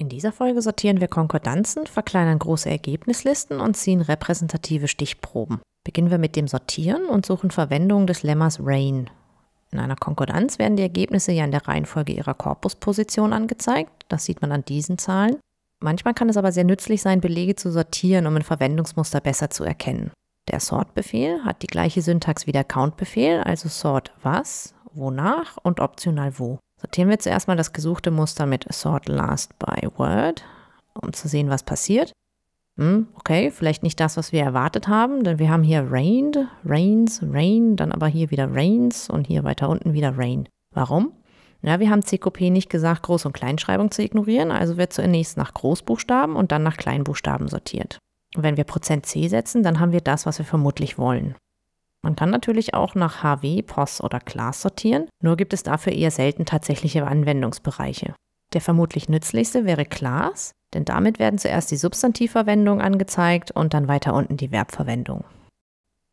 In dieser Folge sortieren wir Konkordanzen, verkleinern große Ergebnislisten und ziehen repräsentative Stichproben. Beginnen wir mit dem Sortieren und suchen Verwendung des Lemmas RAIN. In einer Konkordanz werden die Ergebnisse ja in der Reihenfolge ihrer Korpusposition angezeigt. Das sieht man an diesen Zahlen. Manchmal kann es aber sehr nützlich sein, Belege zu sortieren, um ein Verwendungsmuster besser zu erkennen. Der Sort-Befehl hat die gleiche Syntax wie der Count-Befehl, also Sort was, wonach und optional wo. Sortieren wir zuerst mal das gesuchte Muster mit Sort Last by Word, um zu sehen, was passiert. Hm, okay, vielleicht nicht das, was wir erwartet haben, denn wir haben hier rained, rains, rain, dann aber hier wieder rains und hier weiter unten wieder rain. Warum? Ja, wir haben CQP nicht gesagt, Groß- und Kleinschreibung zu ignorieren, also wird zunächst nach Großbuchstaben und dann nach Kleinbuchstaben sortiert. Und wenn wir Prozent %c setzen, dann haben wir das, was wir vermutlich wollen. Man kann natürlich auch nach HW, POS oder Class sortieren, nur gibt es dafür eher selten tatsächliche Anwendungsbereiche. Der vermutlich nützlichste wäre Class, denn damit werden zuerst die Substantivverwendung angezeigt und dann weiter unten die Verbverwendung.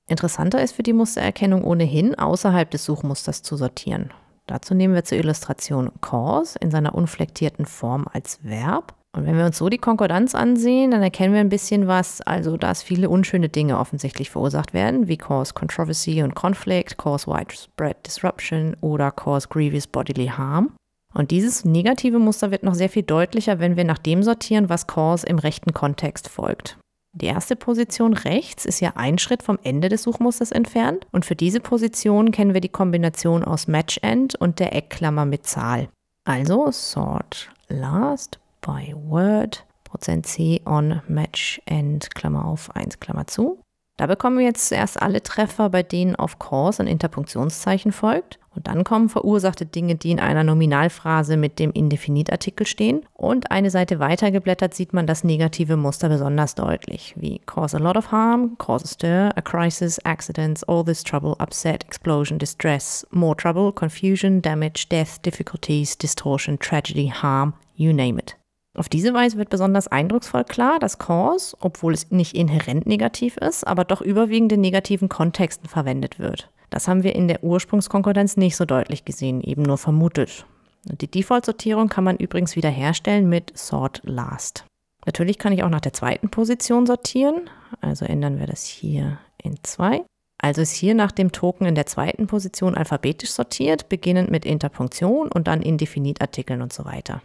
Interessanter ist für die Mustererkennung ohnehin, außerhalb des Suchmusters zu sortieren. Dazu nehmen wir zur Illustration Cause in seiner unflektierten Form als Verb und wenn wir uns so die Konkordanz ansehen, dann erkennen wir ein bisschen was, also dass viele unschöne Dinge offensichtlich verursacht werden, wie Cause Controversy und Conflict, Cause Widespread Disruption oder Cause Grievous Bodily Harm. Und dieses negative Muster wird noch sehr viel deutlicher, wenn wir nach dem sortieren, was Cause im rechten Kontext folgt. Die erste Position rechts ist ja ein Schritt vom Ende des Suchmusters entfernt und für diese Position kennen wir die Kombination aus Match End und der Eckklammer mit Zahl. Also sort last by Word, Prozent C on Match End, Klammer auf 1, Klammer zu. Da bekommen wir jetzt erst alle Treffer, bei denen auf Cause ein Interpunktionszeichen folgt. Und dann kommen verursachte Dinge, die in einer Nominalphrase mit dem Indefinitartikel stehen. Und eine Seite weiter geblättert sieht man das negative Muster besonders deutlich, wie cause a lot of harm, cause a stir, a crisis, accidents, all this trouble, upset, explosion, distress, more trouble, confusion, damage, death, difficulties, distortion, tragedy, harm, you name it. Auf diese Weise wird besonders eindrucksvoll klar, dass Cause, obwohl es nicht inhärent negativ ist, aber doch überwiegend in negativen Kontexten verwendet wird. Das haben wir in der Ursprungskonkordanz nicht so deutlich gesehen, eben nur vermutet. die Default-Sortierung kann man übrigens wiederherstellen mit Sort Last. Natürlich kann ich auch nach der zweiten Position sortieren, also ändern wir das hier in 2. Also ist hier nach dem Token in der zweiten Position alphabetisch sortiert, beginnend mit Interpunktion und dann in Definitartikeln und so weiter.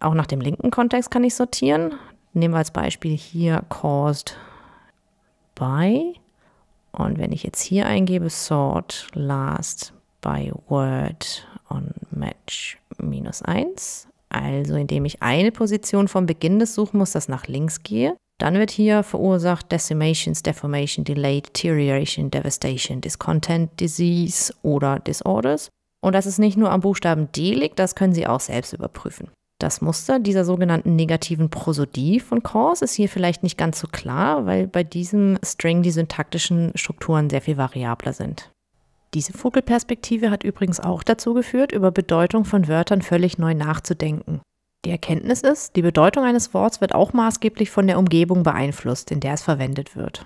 Auch nach dem linken Kontext kann ich sortieren. Nehmen wir als Beispiel hier caused by. Und wenn ich jetzt hier eingebe, sort last by word on match minus 1, also indem ich eine Position vom Beginn des Suchmusters nach links gehe, dann wird hier verursacht Decimations, Deformation, Delay, Deterioration, Devastation, Discontent, Disease oder Disorders. Und dass es nicht nur am Buchstaben D liegt, das können Sie auch selbst überprüfen. Das Muster dieser sogenannten negativen Prosodie von Kors ist hier vielleicht nicht ganz so klar, weil bei diesem String die syntaktischen Strukturen sehr viel variabler sind. Diese Vogelperspektive hat übrigens auch dazu geführt, über Bedeutung von Wörtern völlig neu nachzudenken. Die Erkenntnis ist, die Bedeutung eines Wortes wird auch maßgeblich von der Umgebung beeinflusst, in der es verwendet wird.